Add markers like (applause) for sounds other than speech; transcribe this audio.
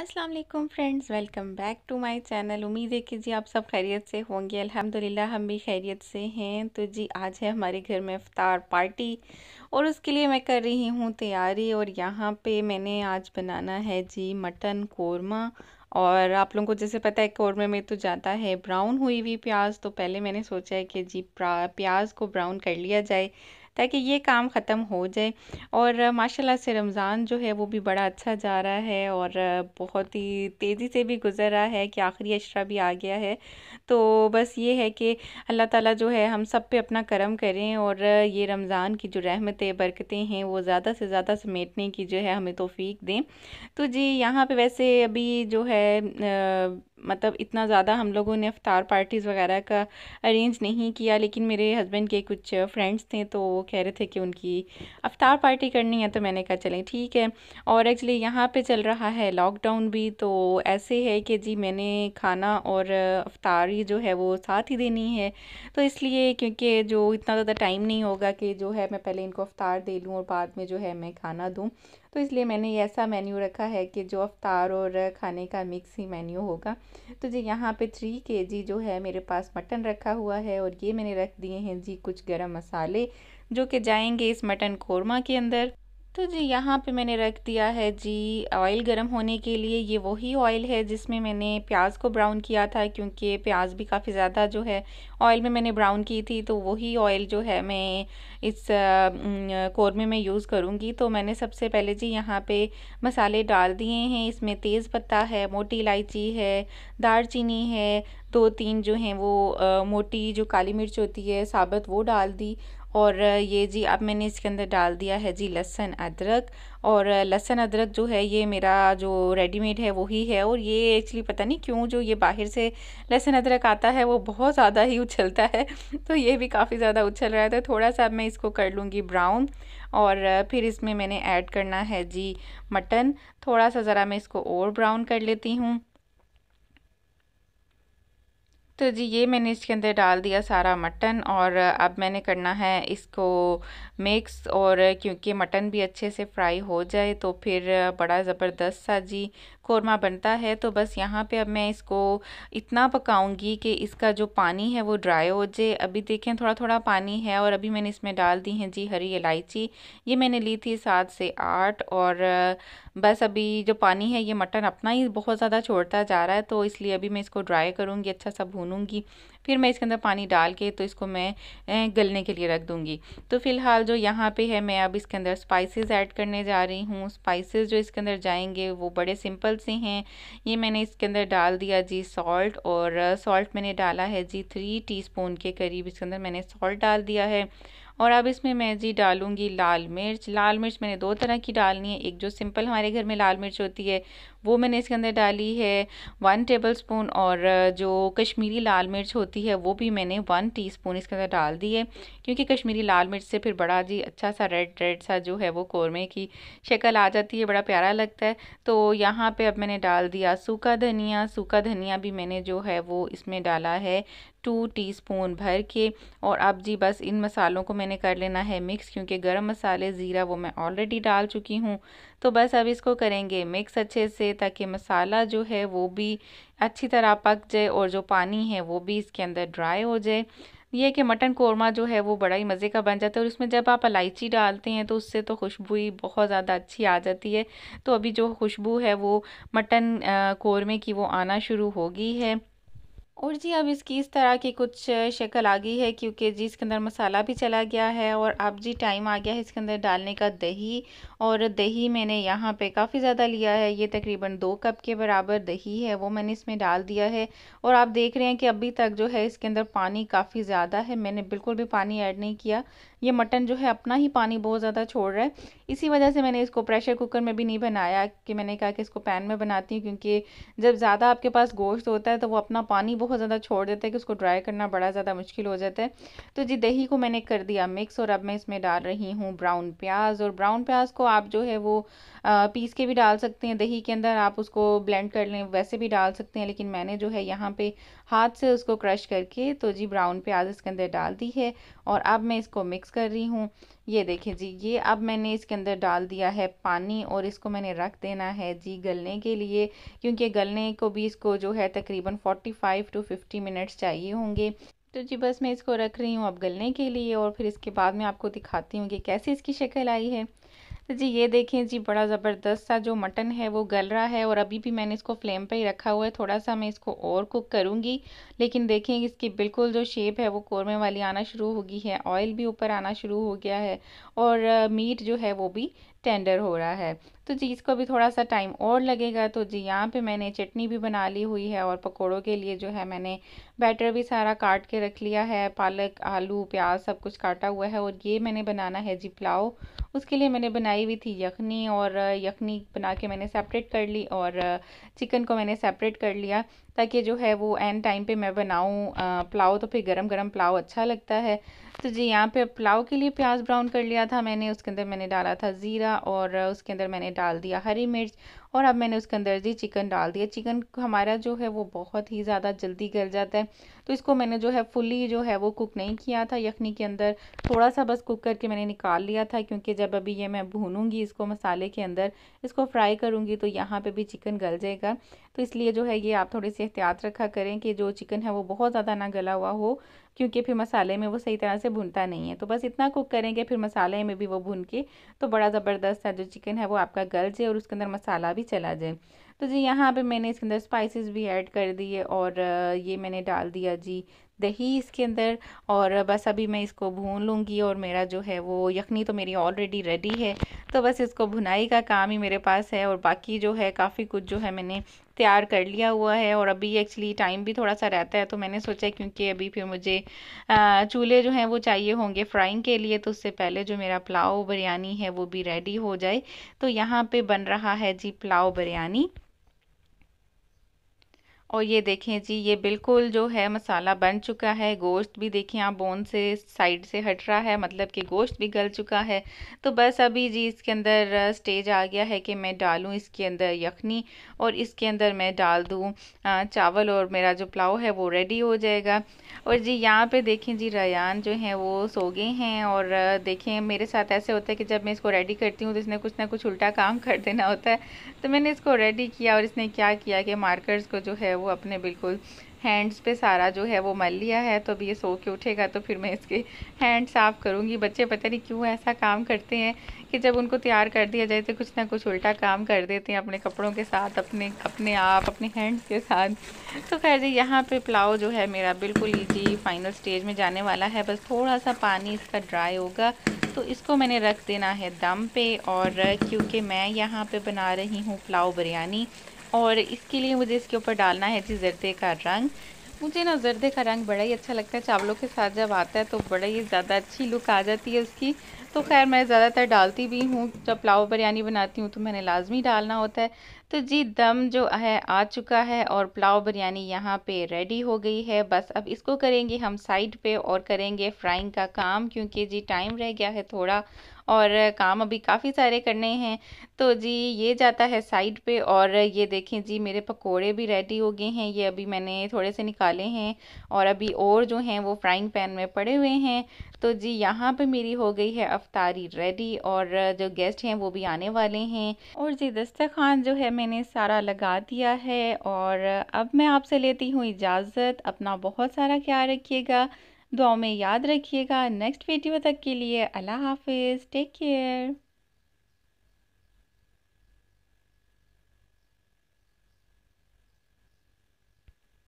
अस्सलाम वालेकुम friends welcome back to my channel उम्मीद है कि जी आप सब खैरियत से होंगे अल्हम्दुलिल्लाह हम भी खैरियत से हैं तो जी आज है हमारे घर में अफ्तार पार्टी और उसके लिए मैं कर रही हूँ तैयारी और यहाँ पे मैंने आज बनाना है जी मटन कोरमा और आप लोगों को जैसे पता है कौरमे में तो जाता है ब्राउन हुई हुई प्याज तो पहले मैंने सोचा है कि जी प्याज को ब्राउन कर लिया जाए ताकि ये काम ख़त्म हो जाए और माशाल्लाह से रमज़ान जो है वो भी बड़ा अच्छा जा रहा है और बहुत ही तेज़ी से भी गुज़र रहा है कि आखिरी अशरा भी आ गया है तो बस ये है कि अल्लाह ताला जो है हम सब पे अपना करम करें और ये रमज़ान की जो रहमतें बरकतें हैं वो ज़्यादा से ज़्यादा समेटने की जो है हमें तोफ़ी दें तो जी यहाँ पर वैसे अभी जो है आ, मतलब इतना ज़्यादा हम लोगों ने अफ्तार पार्टीज़ वगैरह का अरेंज नहीं किया लेकिन मेरे हस्बैंड के कुछ फ्रेंड्स थे तो वो कह रहे थे कि उनकी अफ्तार पार्टी करनी है तो मैंने कहा चलें ठीक है और एक्चुअली यहाँ पे चल रहा है लॉकडाउन भी तो ऐसे है कि जी मैंने खाना और अफ्तारी जो है वो साथ ही देनी है तो इसलिए क्योंकि जो इतना ज़्यादा टाइम नहीं होगा कि जो है मैं पहले इनको अफ्तार दे लूँ और बाद में जो है मैं खाना दूँ तो इसलिए मैंने ऐसा मेन्यू रखा है कि जो अफ्तार और खाने का मिक्स ही मेन्यू होगा तो जी यहाँ पे थ्री के जी जो है मेरे पास मटन रखा हुआ है और ये मैंने रख दिए हैं जी कुछ गरम मसाले जो कि जाएंगे इस मटन कौरमा के अंदर तो जी यहाँ पे मैंने रख दिया है जी ऑयल गर्म होने के लिए ये वही ऑयल है जिसमें मैंने प्याज को ब्राउन किया था क्योंकि प्याज भी काफ़ी ज़्यादा जो है ऑयल में मैंने ब्राउन की थी तो वही ऑयल जो है मैं इस कौरमे में यूज़ करूँगी तो मैंने सबसे पहले जी यहाँ पे मसाले डाल दिए हैं इसमें तेज़पत्ता है मोटी इलायची है दारचीनी है दो तीन जो हैं वो आ, मोटी जो काली मिर्च होती है साबत वो डाल दी और ये जी अब मैंने इसके अंदर डाल दिया है जी लहसन अदरक और लहसन अदरक जो है ये मेरा जो रेडीमेड है वही है और ये एक्चुअली पता नहीं क्यों जो ये बाहर से लहसन अदरक आता है वो बहुत ज़्यादा ही उछलता है (laughs) तो ये भी काफ़ी ज़्यादा उछल रहा है तो थोड़ा सा मैं इसको कर लूँगी ब्राउन और फिर इसमें मैंने ऐड करना है जी मटन थोड़ा सा ज़रा मैं इसको और ब्राउन कर लेती हूँ तो जी ये मैंने इसके अंदर डाल दिया सारा मटन और अब मैंने करना है इसको मिक्स और क्योंकि मटन भी अच्छे से फ्राई हो जाए तो फिर बड़ा ज़बरदस्त सा जी कौरमा बनता है तो बस यहाँ पे अब मैं इसको इतना पकाऊंगी कि इसका जो पानी है वो ड्राई हो जाए अभी देखें थोड़ा थोड़ा पानी है और अभी मैंने इसमें डाल दी हैं जी हरी इलायची ये मैंने ली थी सात से आठ और बस अभी जो पानी है ये मटन अपना ही बहुत ज़्यादा छोड़ता जा रहा है तो इसलिए अभी मैं इसको ड्राई करूँगी अच्छा सा भूनूंगी फिर मैं इसके अंदर पानी डाल के तो इसको मैं गलने के लिए रख दूँगी तो फ़िलहाल जो यहाँ पे है मैं अब इसके अंदर स्पाइसेस ऐड करने जा रही हूँ स्पाइसेस जो इसके अंदर जाएंगे वो बड़े सिंपल सिंपल से हैं ये मैंने इसके अंदर डाल दिया जी सॉल्ट और सॉल्ट मैंने डाला है जी थ्री टीस्पून के करीब इसके अंदर मैंने सॉल्ट डाल दिया है और अब इसमें मैं जी डालूँगी लाल मिर्च लाल मिर्च मैंने दो तरह की डालनी है एक जो सिंपल हमारे घर में लाल मिर्च होती है वो मैंने इसके अंदर डाली है वन टेबल स्पून और जो कश्मीरी लाल मिर्च होती है वो भी मैंने वन टीस्पून इसके अंदर डाल दी है क्योंकि कश्मीरी लाल मिर्च से फिर बड़ा जी अच्छा सा रेड रेड सा जो है वो कौरमे की शक्ल आ जाती है बड़ा प्यारा लगता है तो यहाँ पे अब मैंने डाल दिया सूखा धनिया सूखा धनिया भी मैंने जो है वो इसमें डाला है टू टीस्पून भर के और अब जी बस इन मसालों को मैंने कर लेना है मिक्स क्योंकि गरम मसाले ज़ीरा वो मैं ऑलरेडी डाल चुकी हूँ तो बस अब इसको करेंगे मिक्स अच्छे से ताकि मसाला जो है वो भी अच्छी तरह पक जाए और जो पानी है वो भी इसके अंदर ड्राई हो जाए ये कि मटन कोरमा जो है वो बड़ा ही मज़े का बन जाता है और इसमें जब आप इलायची डालते हैं तो उससे तो खुशबू ही बहुत ज़्यादा अच्छी आ जाती है तो अभी जो खुशबू है वो मटन कोरमे की वो आना शुरू हो गई है और जी अब इसकी इस तरह की कुछ शक्ल आ गई है क्योंकि जी इसके अंदर मसाला भी चला गया है और अब जी टाइम आ गया है इसके अंदर डालने का दही और दही मैंने यहाँ पे काफ़ी ज़्यादा लिया है ये तकरीबन दो कप के बराबर दही है वो मैंने इसमें डाल दिया है और आप देख रहे हैं कि अभी तक जो है इसके अंदर पानी काफ़ी ज़्यादा है मैंने बिल्कुल भी पानी ऐड नहीं किया ये मटन जो है अपना ही पानी बहुत ज़्यादा छोड़ रहा है इसी वजह से मैंने इसको प्रेशर कुकर में भी नहीं बनाया कि मैंने कहा कि इसको पैन में बनाती हूँ क्योंकि जब ज़्यादा आपके पास गोश्त होता है तो वो अपना पानी बहुत ज़्यादा छोड़ देता है कि उसको ड्राई करना बड़ा ज़्यादा मुश्किल हो जाता है तो जी दही को मैंने कर दिया मिक्स और अब मैं इसमें डाल रही हूँ ब्राउन प्याज और ब्राउन प्याज को आप जो है वो पीस के भी डाल सकते हैं दही के अंदर आप उसको ब्लेंड कर लें वैसे भी डाल सकते हैं लेकिन मैंने जो है यहाँ पर हाथ से उसको क्रश करके तो जी ब्राउन प्याज इसके अंदर डाल दी है और अब मैं इसको मिक्स कर रही हूँ ये देखें जी ये अब मैंने इसके अंदर डाल दिया है पानी और इसको मैंने रख देना है जी गलने के लिए क्योंकि गलने को भी इसको जो है तकरीबन 45 टू 50 मिनट्स चाहिए होंगे तो जी बस मैं इसको रख रही हूँ अब गलने के लिए और फिर इसके बाद मैं आपको दिखाती हूँ कि कैसे इसकी शक्ल आई है तो जी ये देखें जी बड़ा ज़बरदस्त सा जो मटन है वो गल रहा है और अभी भी मैंने इसको फ्लेम पे ही रखा हुआ है थोड़ा सा मैं इसको और कुक करूँगी लेकिन देखें इसकी बिल्कुल जो शेप है वो कौरमे वाली आना शुरू हो गई है ऑयल भी ऊपर आना शुरू हो गया है और मीट जो है वो भी टेंडर हो रहा है तो जी इसको भी थोड़ा सा टाइम और लगेगा तो जी यहाँ पे मैंने चटनी भी बना ली हुई है और पकोड़ों के लिए जो है मैंने बैटर भी सारा काट के रख लिया है पालक आलू प्याज सब कुछ काटा हुआ है और ये मैंने बनाना है जी पुलाव उसके लिए मैंने बनाई हुई थी यखनी और यखनी बना के मैंने सेपरेट कर ली और चिकन को मैंने सेपरेट कर लिया ताकि जो है वो एंड टाइम पर मैं बनाऊँ पुलाव तो फिर गर्म गर्म पुलाव अच्छा लगता है तो जी यहाँ पे पुलाव के लिए प्याज ब्राउन कर लिया था मैंने उसके अंदर मैंने डाला था ज़ीरा लिया और उसके अंदर मैंने डाल दिया हरी मिर्च और अब मैंने उसके अंदर जी चिकन डाल दिया चिकन हमारा जो है वो बहुत ही ज़्यादा जल्दी गल जाता है तो इसको मैंने जो है फुली जो है वो कुक नहीं किया था यखनी के अंदर थोड़ा सा बस कुक करके मैंने निकाल लिया था क्योंकि जब अभी ये मैं भूनूंगी इसको मसाले के अंदर इसको फ्राई करूँगी तो यहाँ पर भी चिकन गल जाएगा तो इसलिए जो है ये आप थोड़ी सी एहतियात रखा करें कि जो चिकन है वो बहुत ज़्यादा ना गला हुआ हो क्योंकि फिर मसाले में वो सही तरह से भुनता नहीं है तो बस इतना कुक करेंगे फिर मसाले में भी वो भून के तो बड़ा ज़बरदस्त है जो चिकन है वो आपका गल जाए और उसके अंदर मसाला भी चला जाए तो जी यहाँ पे मैंने इसके अंदर स्पाइसेस भी ऐड कर दिए और ये मैंने डाल दिया जी दही इसके अंदर और बस अभी मैं इसको भून लूँगी और मेरा जो है वो यखनी तो मेरी ऑलरेडी रेडी है तो बस इसको भुनाई का काम ही मेरे पास है और बाकी जो है काफ़ी कुछ जो है मैंने तैयार कर लिया हुआ है और अभी एक्चुअली टाइम भी थोड़ा सा रहता है तो मैंने सोचा क्योंकि अभी फिर मुझे चूल्हे जो हैं वो चाहिए होंगे फ्राइंग के लिए तो उससे पहले जो मेरा पुलाव बिरयानी है वो भी रेडी हो जाए तो यहाँ पर बन रहा है जी पुलाव बिरयानी और ये देखें जी ये बिल्कुल जो है मसाला बन चुका है गोश्त भी देखें आप बोन से साइड से हट रहा है मतलब कि गोश्त भी गल चुका है तो बस अभी जी इसके अंदर स्टेज आ गया है कि मैं डालूं इसके अंदर यखनी और इसके अंदर मैं डाल दूं चावल और मेरा जो पुलाव है वो रेडी हो जाएगा और जी यहाँ पे देखें जी रयान जो हैं वो सो गए हैं और देखें मेरे साथ ऐसे होता है कि जब मैं इसको रेडी करती हूँ तो इसने कुछ ना कुछ उल्टा काम कर देना होता है तो मैंने इसको रेडी किया और इसने क्या किया कि मार्कर्स को जो है वो अपने बिल्कुल हैंड्स पे सारा जो है वो मल लिया है तो अब ये सो के उठेगा तो फिर मैं इसके हैंड साफ़ करूँगी बच्चे पता नहीं क्यों ऐसा काम करते हैं कि जब उनको तैयार कर दिया जाए तो कुछ ना कुछ उल्टा काम कर देते हैं अपने कपड़ों के साथ अपने अपने आप अपने हैंड्स के साथ तो खैर जी यहाँ पे पुलाव जो है मेरा बिल्कुल ईजी फाइनल स्टेज में जाने वाला है बस थोड़ा सा पानी इसका ड्राई होगा तो इसको मैंने रख देना है दम पे और क्योंकि मैं यहाँ पे बना रही हूँ पुलाव बिरयानी और इसके लिए मुझे इसके ऊपर डालना है जी जर्दे का रंग मुझे ना जर्दे का रंग बड़ा ही अच्छा लगता है चावलों के साथ जब आता है तो बड़ा ही ज़्यादा अच्छी लुक आ जाती है उसकी तो खैर मैं ज़्यादातर डालती भी हूँ जब पुलाव बिरयानी बनाती हूँ तो मैंने लाजमी डालना होता है तो जी दम जो है आ चुका है और पुलाव बिरयानी यहाँ पे रेडी हो गई है बस अब इसको करेंगे हम साइड पे और करेंगे फ्राइंग का काम क्योंकि जी टाइम रह गया है थोड़ा और काम अभी काफ़ी सारे करने हैं तो जी ये जाता है साइड पे और ये देखें जी मेरे पकोड़े भी रेडी हो गए हैं ये अभी मैंने थोड़े से निकाले हैं और अभी और जो हैं वो फ्राइंग पैन में पड़े हुए हैं तो जी यहाँ पे मेरी हो गई है अफतारी रेडी और जो गेस्ट हैं वो भी आने वाले हैं और जी दस्तरखान जो है मैंने सारा लगा दिया है और अब मैं आपसे लेती हूँ इजाज़त अपना बहुत सारा ख्याल रखिएगा दुआ तो में याद रखिएगा नेक्स्ट वीडियो तक के लिए अल्लाह हाफिज़ टेक केयर